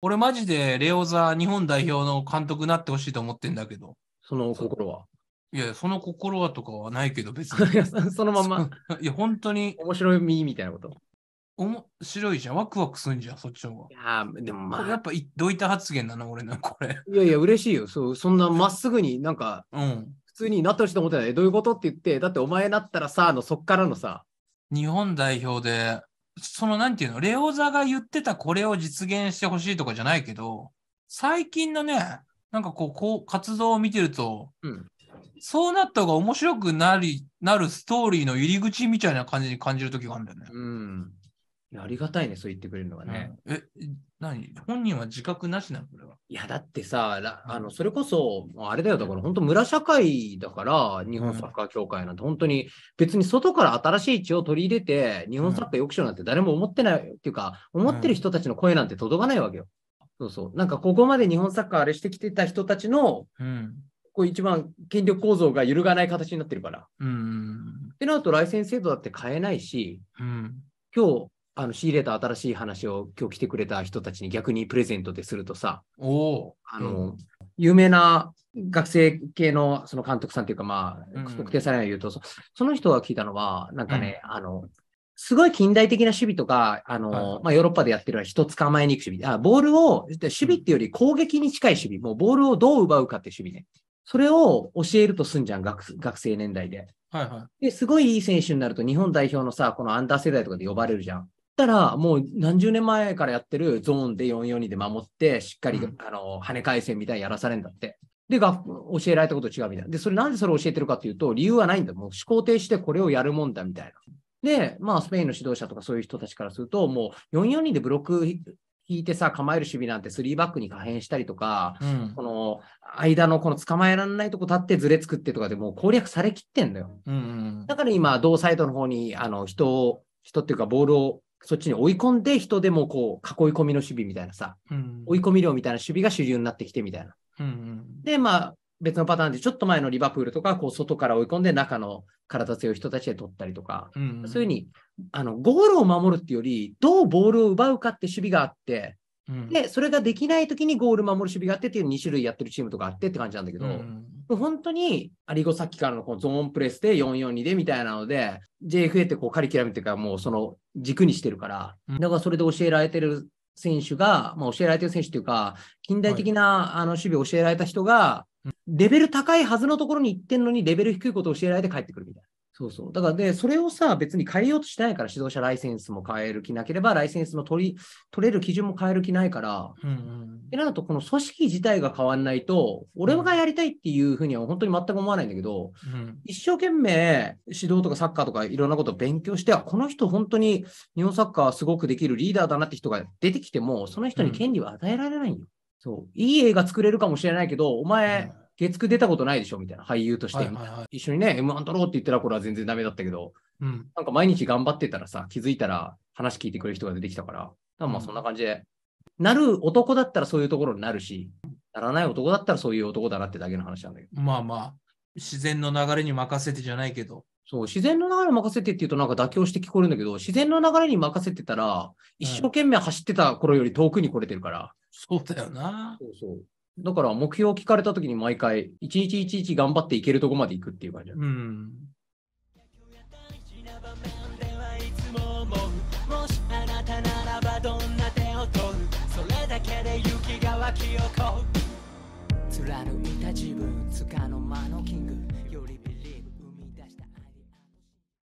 俺マジでレオザ日本代表の監督になってほしいと思ってんだけど。その心はいや、その心はとかはないけど、別に。そのまま。いや、本当に。面白いみたいなこと。面白いじゃん。ワクワクすんじゃん、そっちの方が。いやでもまあ。やっぱどういった発言なの俺な、これ。いやいや、嬉しいよ。そう、そんなまっすぐになんか、うん。普通になってほしいと思ってない。どういうことって言って、だってお前なったらさ、のそっからのさ。日本代表でそのなんていうの、レオザが言ってたこれを実現してほしいとかじゃないけど、最近のね、なんかこう、こう活動を見てると、うん、そうなった方が面白くなり、なるストーリーの入り口みたいな感じに感じる時があるんだよね。うん。ありがたいね、そう言ってくれるのはね。うん、え、何本人は自覚なしなのこれは。いや、だってさ、あのそれこそ、あれだよ、だから本当、村社会だから、日本サッカー協会なんて、本当に別に外から新しい血を取り入れて、日本サッカーよくしようなんて誰も思ってない、っていうか、思ってる人たちの声なんて届かないわけよ。そうそう。なんかここまで日本サッカーあれしてきてた人たちの、うん、こう一番権力構造が揺るがない形になってるから。うん。ってなると、ライセンス制度だって変えないし、うん、今日、あの仕入れた新しい話を今日来てくれた人たちに逆にプレゼントでするとさ、おあの、うん、有名な学生系のその監督さんというか、まあ、特定されない言うと、うん、その人が聞いたのは、なんかね、うん、あの、すごい近代的な守備とか、あの、はい、まあ、ヨーロッパでやってるのは人捕まえに行く守備。あボールを、守備っていうより攻撃に近い守備。もうボールをどう奪うかっていう守備ね。それを教えるとすんじゃん、学学生年代で。はいはい。で、すごいいい選手になると日本代表のさ、このアンダー世代とかで呼ばれるじゃん。たら、もう何十年前からやってるゾーンで442で守って、しっかり、うん、あの跳ね返せみたいにやらされるんだって。で、学教えられたこと違うみたいな。で、それなんでそれを教えてるかっていうと、理由はないんだ。もう思考停止でこれをやるもんだみたいな。で、まあ、スペインの指導者とかそういう人たちからすると、もう442でブロック引いてさ、構える守備なんて3バックに可変したりとか、うん、この間のこの捕まえられないとこ立ってずれ作ってとかでもう攻略されきってんだよ。うんうん、だから今、同サイドの方にあの人を、人っていうかボールをそっちに追い込んで人でもこう囲い込みの守備みたいなさ、うん、追い込み量みたいな守備が主流になってきてみたいな。うんうん、で、まあ、別のパターンでちょっと前のリバプールとか、こう外から追い込んで中の体強い人たちで取ったりとか、うんうん、そういうふうにあのゴールを守るっていうより、どうボールを奪うかって守備があって、うん、でそれができない時にゴール守る守備があってっていう2種類やってるチームとかあってって感じなんだけど、う本当にアリゴさっきからのこのゾーンプレスで442でみたいなので JFA ってこうカリキュラムっていうかもうその軸にしてるからだからそれで教えられてる選手が、まあ、教えられてる選手というか近代的なあの守備を教えられた人がレベル高いはずのところに行ってんのにレベル低いことを教えられて帰ってくるみたいな。そうそう。だからで、それをさ、別に変えようとしないから、指導者ライセンスも変える気なければ、ライセンスの取り取れる基準も変える気ないから、うんうん、なると、この組織自体が変わんないと、俺がやりたいっていうふうには本当に全く思わないんだけど、うん、一生懸命指導とかサッカーとかいろんなことを勉強して、この人本当に日本サッカーすごくできるリーダーだなって人が出てきても、その人に権利は与えられないよ。うん、そういい映画作れるかもしれないけど、お前、うん月9出たことないでしょみたいな、俳優として、一緒にね、M1 取ろうって言ったら、これは全然ダメだったけど、うん、なんか毎日頑張ってたらさ、気づいたら話聞いてくれる人が出てきたから、からまあそんな感じで、うん、なる男だったらそういうところになるし、ならない男だったらそういう男だなってだけの話なんだけど。まあまあ、自然の流れに任せてじゃないけど。そう、自然の流れに任せてって言うとなんか妥協して聞こえるんだけど、自然の流れに任せてたら、一生懸命走ってた頃より遠くに来れてるから。うん、そうだよな。そうそう。だから目標を聞かれた時に毎回、一日一日頑張っていけるとこまでいくっていう感じ。うん。貫いた自分つかの間のキング